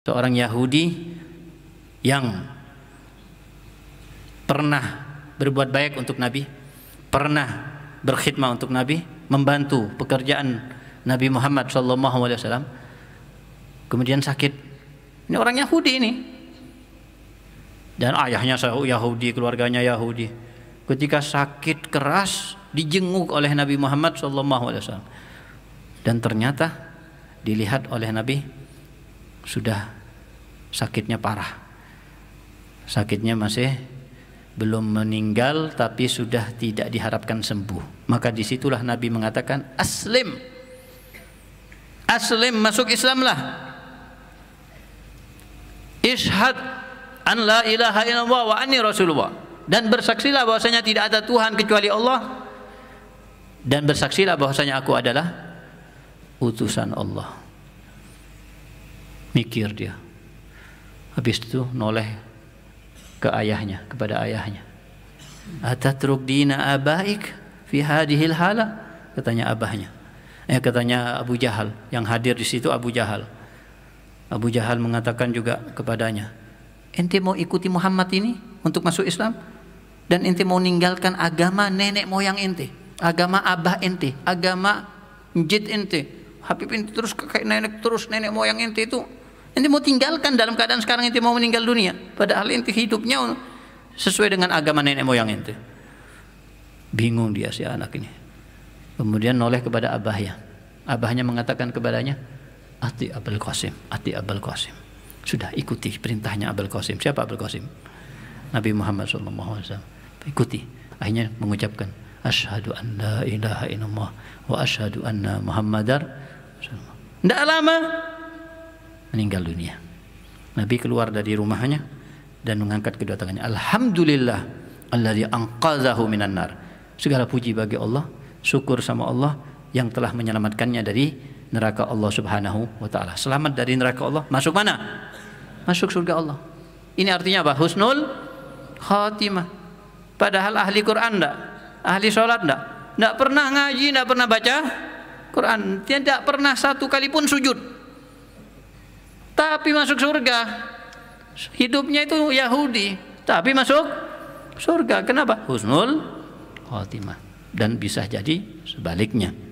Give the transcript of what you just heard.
seorang Yahudi yang pernah berbuat baik untuk Nabi, pernah berkhidmat untuk Nabi, membantu pekerjaan Nabi Muhammad SAW, kemudian sakit. Ini orang Yahudi ini. Dan ayahnya Yahudi, keluarganya Yahudi. Ketika sakit keras, dijenguk oleh Nabi Muhammad SAW. Dan ternyata dilihat oleh Nabi sudah sakitnya parah. Sakitnya masih belum meninggal tapi sudah tidak diharapkan sembuh. Maka disitulah Nabi mengatakan aslim. Aslim masuk Islamlah. Ishad an la ilaha illallah wa anni rasulullah. Dan bersaksilah bahwasanya tidak ada Tuhan kecuali Allah dan bersaksilah bahwasanya aku adalah utusan Allah mikir dia habis itu noleh ke ayahnya kepada ayahnya atatruk dina abaik fi hadhil hala katanya abahnya eh katanya Abu Jahal yang hadir di situ Abu Jahal Abu Jahal mengatakan juga kepadanya ente mau ikuti Muhammad ini untuk masuk Islam dan ente mau ninggalkan agama nenek moyang ente agama abah ente agama jid ente Habib ente terus kakek nenek terus nenek moyang ente itu Ente mau tinggalkan dalam keadaan sekarang ente mau meninggal dunia. Padahal ente hidupnya sesuai dengan agama nenek moyang ente. Bingung dia si anak ini. Kemudian noleh kepada abahnya. Abahnya mengatakan kepadanya, Ati Abul Qasim, Ati Abul Qasim. Sudah ikuti perintahnya Abul Qasim. Siapa Abul Qasim? Nabi Muhammad SAW. Ikuti. Akhirnya mengucapkan, Ashadu an la ilaha illallah wa ashadu anna muhammadar. Tidak lama meninggal dunia. Nabi keluar dari rumahnya dan mengangkat kedua tangannya. Alhamdulillah Allah anqadhahu minan nar. Segala puji bagi Allah, syukur sama Allah yang telah menyelamatkannya dari neraka Allah Subhanahu wa taala. Selamat dari neraka Allah, masuk mana? Masuk surga Allah. Ini artinya apa? Husnul khatimah. Padahal ahli Quran enggak? Ahli sholat enggak? Enggak pernah ngaji, enggak pernah baca Quran. Tidak pernah satu kali pun sujud tapi masuk surga. Hidupnya itu Yahudi, tapi masuk surga. Kenapa? Husnul khotimah dan bisa jadi sebaliknya.